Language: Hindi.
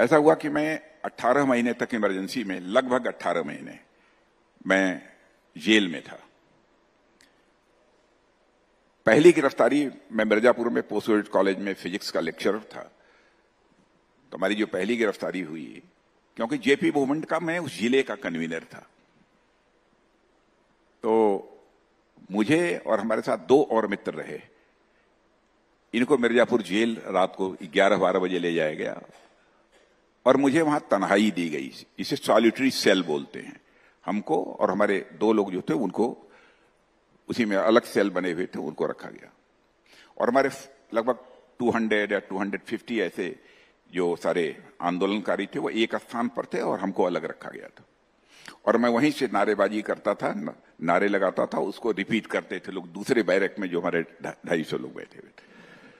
ऐसा हुआ कि मैं 18 महीने तक इमरजेंसी में लगभग 18 महीने मैं जेल में था पहली गिरफ्तारी मैं मिर्जापुर में पोस्ट ग्रेजुएट कॉलेज में फिजिक्स का लेक्चर था तो हमारी जो पहली गिरफ्तारी हुई क्योंकि जेपी मूवमेंट का मैं उस जिले का कन्वीनर था तो मुझे और हमारे साथ दो और मित्र रहे इनको मिर्जापुर जेल रात को 11-12 बजे ले जाया गया और मुझे वहां तनाई दी गई इसे सॉलिटरी सेल बोलते हैं हमको और हमारे दो लोग जो थे उनको उसी में अलग सेल बने हुए थे उनको रखा गया और हमारे लगभग 200 या 250 ऐसे जो सारे आंदोलनकारी थे वो एक स्थान पर थे और हमको अलग रखा गया था और मैं वहीं से नारेबाजी करता था नारे लगाता था उसको रिपीट करते थे लोग दूसरे बैरक में जो हमारे ढाई सौ लोग बैठे हुए थे